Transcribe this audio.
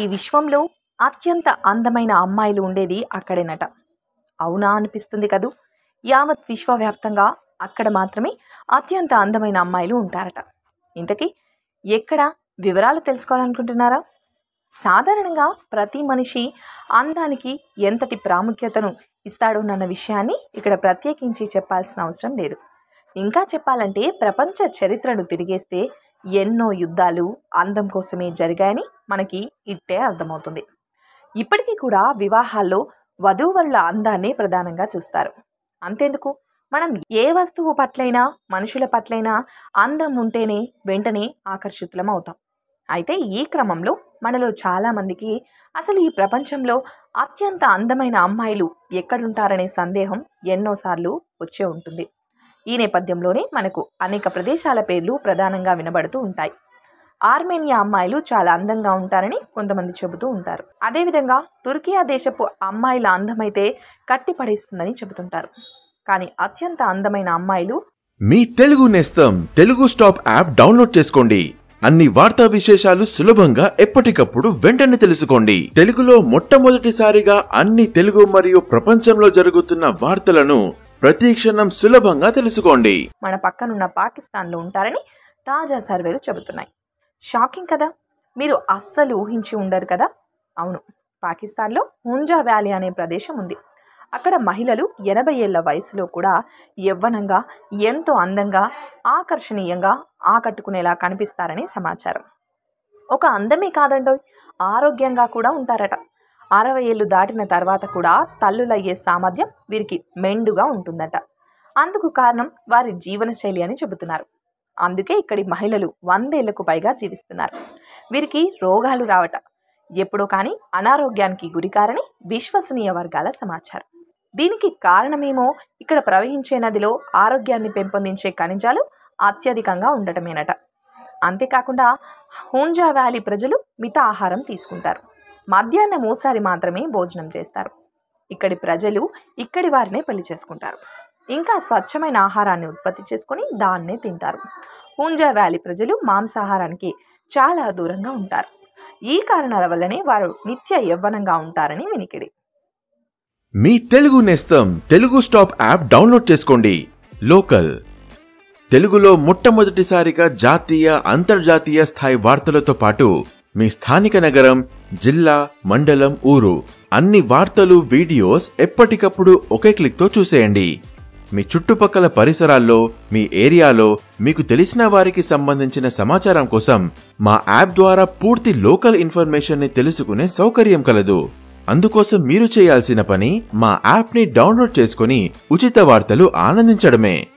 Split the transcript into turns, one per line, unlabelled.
ఈ విశ్వంలో అత్యంత అందమైన అమ్మాయిలు ఉండేది అక్కడేనట అవునా అనిపిస్తుంది కదూ యావత్ విశ్వవ్యాప్తంగా అక్కడ మాత్రమే అత్యంత అందమైన అమ్మాయిలు ఉంటారట ఇంతకీ ఎక్కడ వివరాలు తెలుసుకోవాలనుకుంటున్నారా సాధారణంగా ప్రతి మనిషి అందానికి ఎంతటి ప్రాముఖ్యతను అన్న విషయాన్ని ఇక్కడ ప్రత్యేకించి చెప్పాల్సిన అవసరం లేదు ఇంకా చెప్పాలంటే ప్రపంచ చరిత్రను తిరిగేస్తే ఎన్నో యుద్ధాలు అందం కోసమే జరిగాయని మనకి ఇట్టే అర్థమవుతుంది ఇప్పటికీ కూడా వివాహాల్లో వధూవరుల అందాన్నే ప్రధానంగా చూస్తారు అంతేందుకు మనం ఏ వస్తువు పట్లైనా మనుషుల పట్లైనా అందం ఉంటేనే వెంటనే ఆకర్షితులం అవుతాం అయితే ఈ క్రమంలో మనలో చాలామందికి అసలు ఈ ప్రపంచంలో అత్యంత అందమైన అమ్మాయిలు ఎక్కడుంటారనే సందేహం ఎన్నోసార్లు వచ్చే ఉంటుంది ఈ నేపథ్యంలోనే మనకు అనేక ప్రదేశాల పేర్లు ప్రధానంగా వినబడుతూ ఉంటాయి ఆర్మేనియా అమ్మాయిలు చాలా అందంగా ఉంటారని కొంతమంది చెబుతూ ఉంటారు అదేవిధంగా తుర్కియా దేశపు అమ్మాయిల అందమైతే కట్టిపడేస్తుందని చెబుతుంటారు కానీ అత్యంత అందమైన అమ్మాయిలు
మీ తెలుగు నేస్తం తెలుగు స్టాప్ యాప్ డౌన్లోడ్ చేసుకోండి అన్ని వార్తా విశేషాలు సులభంగా ఎప్పటికప్పుడు వెంటనే తెలుసుకోండి తెలుగులో మొట్టమొదటిసారిగా అన్ని తెలుగు మరియు ప్రపంచంలో జరుగుతున్న వార్తలను ప్రతి క్షణం సులభంగా తెలుసుకోండి
మన పక్కనున్న పాకిస్తాన్లో ఉంటారని తాజా సర్వేలు చెబుతున్నాయి షాకింగ్ కదా మీరు అస్సలు ఊహించి ఉండరు కదా అవును పాకిస్తాన్లో హుంజా వ్యాలీ అనే ప్రదేశం ఉంది అక్కడ మహిళలు ఎనభై ఏళ్ల వయసులో కూడా యవ్వనంగా ఎంతో అందంగా ఆకర్షణీయంగా ఆకట్టుకునేలా కనిపిస్తారని సమాచారం ఒక అందమే కాదండోయ్ ఆరోగ్యంగా కూడా ఉంటారట అరవై ఏళ్ళు దాటిన తర్వాత కూడా తల్లులయ్యే సామర్థ్యం వీరికి మెండుగా ఉంటుందట అందుకు కారణం వారి జీవనశైలి అని చెబుతున్నారు అందుకే ఇక్కడి మహిళలు వందేళ్లకు పైగా జీవిస్తున్నారు వీరికి రోగాలు రావట ఎప్పుడో కానీ అనారోగ్యానికి గురికారని విశ్వసనీయ వర్గాల సమాచారం దీనికి కారణమేమో ఇక్కడ ప్రవహించే నదిలో ఆరోగ్యాన్ని పెంపొందించే ఖనిజాలు అత్యధికంగా ఉండటమేనట అంతేకాకుండా హూంజా వ్యాలీ ప్రజలు మిత ఆహారం తీసుకుంటారు మధ్యాహ్నం ఓసారి మాత్రమే భోజనం చేస్తారు ఇక్కడి ప్రజలు ఇక్కడి వారినే పెళ్లి చేసుకుంటారు ఇంకా స్వచ్ఛమైన ఆహారాన్ని ఉత్పత్తి చేసుకుని దాన్నే తింటారు పూంజా వ్యాలీ ప్రజలు మాంసాహారానికి చాలా దూరంగా ఉంటారు ఈ కారణాల వల్లనే వారు నిత్య యవ్వనంగా ఉంటారని వినికిడి
మీ తెలుగు నేస్తం తెలుగు స్టాప్ యాప్ డౌన్లోడ్ చేసుకోండి లోకల్ తెలుగులో మొట్టమొదటిసారిగా జాతీయ అంతర్జాతీయ స్థాయి వార్తలతో పాటు మీ స్థానిక నగరం జిల్లా మండలం ఊరు అన్ని వార్తలు వీడియోస్ ఎప్పటికప్పుడు ఒకే క్లిక్తో చూసేయండి మీ చుట్టుపక్కల పరిసరాల్లో మీ ఏరియాలో మీకు తెలిసిన వారికి సంబంధించిన సమాచారం కోసం మా యాప్ ద్వారా పూర్తి లోకల్ ఇన్ఫర్మేషన్ని తెలుసుకునే సౌకర్యం కలదు అందుకోసం మీరు చేయాల్సిన పని మా యాప్ని డౌన్లోడ్ చేసుకుని ఉచిత వార్తలు ఆనందించడమే